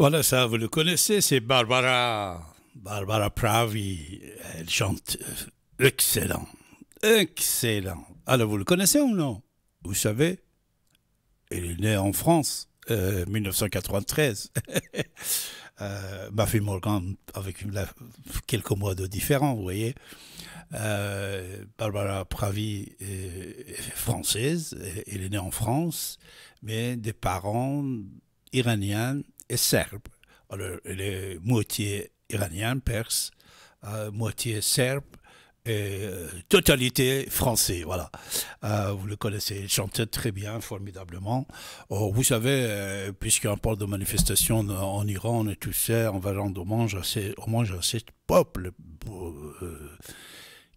Voilà, ça vous le connaissez, c'est Barbara. Barbara Pravi, elle chante euh, excellent. Excellent. Alors, vous le connaissez ou non Vous savez, elle est née en France, 1993. euh, euh fille Morgan, avec quelques mois de différence, vous voyez. Euh, Barbara Pravi est française, elle est née en France, mais des parents iraniens et serbe. Alors, elle est moitié iranienne, perse, euh, moitié serbe, et euh, totalité français, voilà. Euh, vous le connaissez, chantait très bien, formidablement. vous savez, euh, puisqu'on parle de manifestation en Iran, on est tous on va rendre hommage à ces, hommage à ces peuples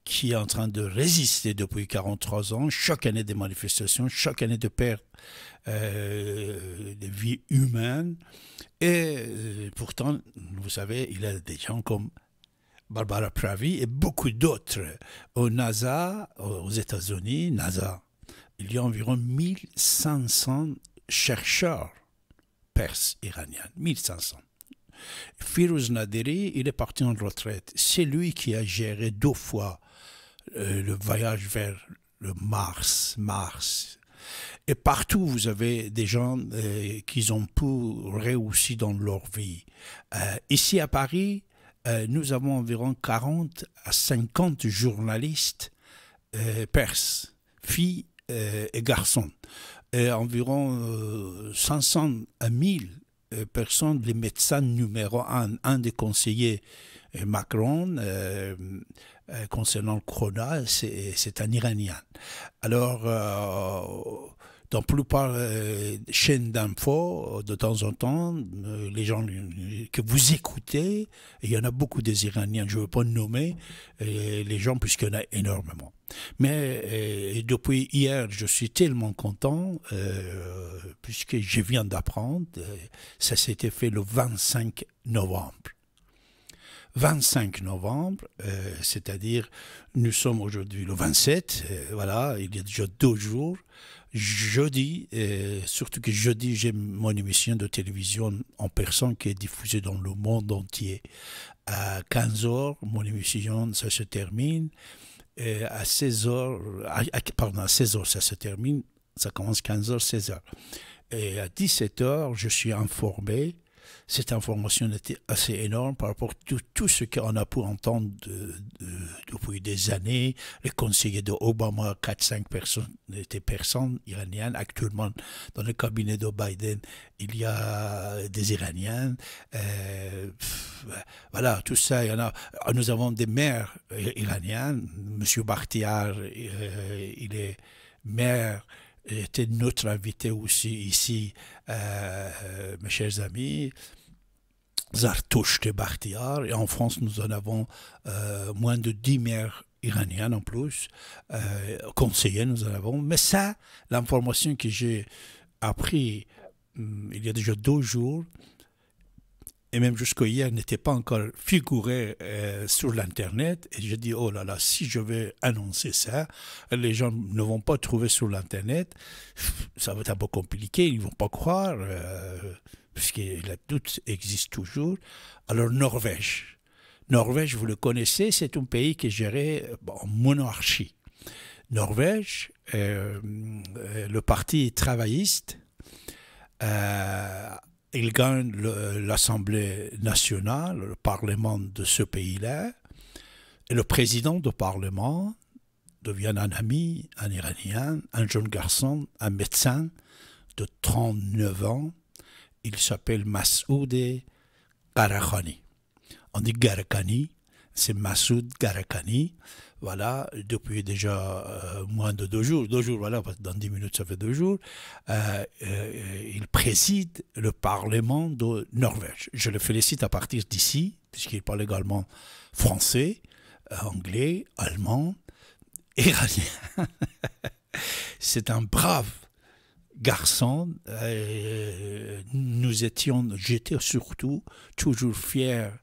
qui est en train de résister depuis 43 ans, chaque année des manifestations, chaque année de perte euh, de vie humaine. Et euh, pourtant, vous savez, il y a des gens comme Barbara Pravi et beaucoup d'autres au NASA, aux États-Unis, NASA. Il y a environ 1500 chercheurs perses iraniens, 1500. Firouz Naderi il est parti en retraite. C'est lui qui a géré deux fois euh, le voyage vers le Mars, Mars. Et partout, vous avez des gens euh, qui ont pu réussir dans leur vie. Euh, ici à Paris, nous avons environ 40 à 50 journalistes perses, filles et garçons. Et environ 500 à 1000 personnes, les médecins numéro un, un des conseillers Macron euh, euh, concernant le corona, c'est un Iranien. Alors, euh, dans la plupart euh, des chaînes d'infos, de temps en temps, euh, les gens que vous écoutez, il y en a beaucoup des Iraniens, je ne veux pas nommer les gens puisqu'il y en a énormément. Mais depuis hier, je suis tellement content puisque je viens d'apprendre, ça s'était fait le 25 novembre. 25 novembre, euh, c'est-à-dire nous sommes aujourd'hui le 27, euh, voilà, il y a déjà deux jours. Jeudi, euh, surtout que jeudi, j'ai mon émission de télévision en personne qui est diffusée dans le monde entier. À 15h, mon émission, ça se termine. à 16h, pardon, à 16h, ça se termine. Ça commence 15h, 16h. Et à 17h, je suis informé cette information était assez énorme par rapport à tout, ce qu'on a pu entendre depuis des années. Les conseillers d'Obama, 4-5 personnes, étaient personnes iraniennes. Actuellement, dans le cabinet de Biden, il y a des Iraniens. Euh, voilà, tout ça. Il y en a. Ah, nous avons des maires euh, iraniens. Monsieur Bakhtiar, euh, il est maire était notre invité aussi ici, euh, mes chers amis. Zartouche de Bakhtiar. Et en France, nous en avons euh, moins de 10 maires iraniennes en plus, euh, conseillers nous en avons. Mais ça, l'information que j'ai appris hum, il y a déjà deux jours, et même jusqu'à hier, n'était pas encore figuré euh, sur l'Internet. Et j'ai dit, oh là là, si je vais annoncer ça, les gens ne vont pas trouver sur l'Internet. Ça va être un peu compliqué, ils ne vont pas croire, euh, puisque le doute existe toujours. Alors, Norvège. Norvège, vous le connaissez, c'est un pays qui est géré euh, en monarchie. Norvège, euh, le parti travailliste, il gagne l'Assemblée nationale, le Parlement de ce pays-là, et le président du Parlement devient un ami, un Iranien, un jeune garçon, un médecin de 39 ans. Il s'appelle Masoud Karakhani. On dit Garakani c'est Massoud Garakani. Voilà, depuis déjà euh, moins de deux jours, deux jours, voilà, dans dix minutes ça fait deux jours, euh, euh, il préside le Parlement de Norvège. Je le félicite à partir d'ici, puisqu'il parle également français, anglais, allemand, iranien. c'est un brave garçon. nous étions, j'étais surtout toujours fier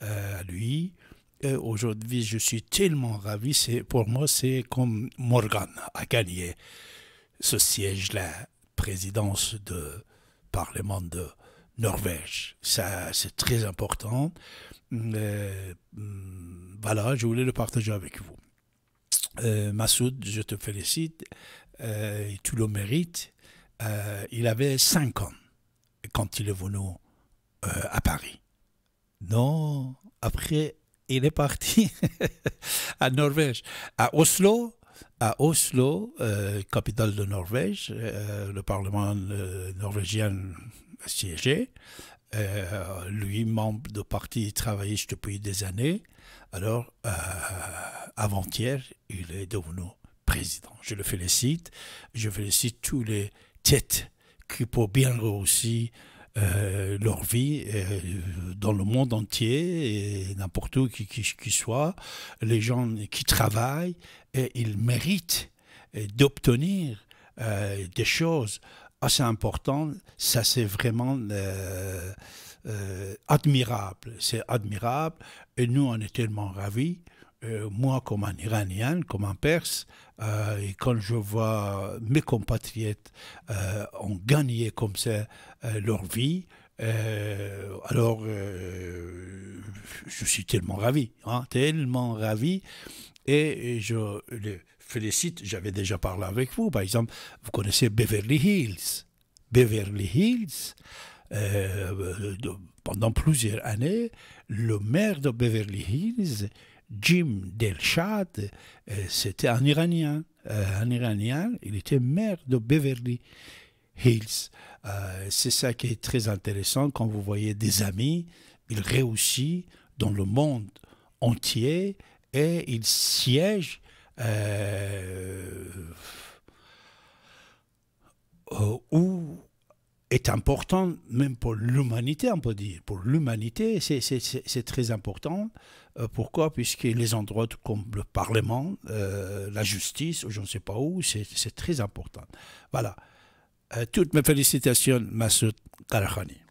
à lui aujourd'hui, je suis tellement ravi. C'est, pour moi, c'est comme Morgan a gagné ce siège-là, présidence du Parlement de Norvège. Ça, c'est très important. Euh, mm, voilà, je voulais le partager avec vous. Euh, Massoud, je te félicite. Euh, tu le mérites. il avait 5 ans quand il est venu à Paris. Non, après il est parti à Norvège, à Oslo. À Oslo, euh, capitale de Norvège, euh, le Parlement euh, norvégien a siégé. lui, membre de parti travailliste depuis des années. Alors, avant-hier, il est devenu président. Je le félicite. Je félicite tous les têtes qui, pour bien réussir, euh, leur vie euh, dans le monde entier, et n'importe où qui, qui, soit, les gens qui travaillent, et ils méritent euh, d'obtenir des choses assez importantes. Ça, c'est vraiment admirable. C'est admirable. Et nous, on est tellement ravis. Euh, moi, comme un Iranien, comme un Perse, euh, et quand je vois mes compatriotes ont euh, gagné comme ça leur vie, alors, je suis tellement ravi, hein, tellement ravi. Et je les félicite, j'avais déjà parlé avec vous, par exemple, vous connaissez Beverly Hills. Beverly Hills, pendant plusieurs années, le maire de Beverly Hills Jim Delshad, euh, c'était un Iranien. Euh, un Iranien, il était maire de Beverly Hills. Euh, c'est ça qui est très intéressant quand vous voyez des amis, il réussit dans le monde entier et il siège où est important, même pour l'humanité, on peut dire. Pour l'humanité, c'est très important. Euh, pourquoi Puisque les endroits comme le Parlement, euh, la justice, je ne sais pas où, c'est très important. Voilà. Euh, toutes mes félicitations, Massoud Karakhani.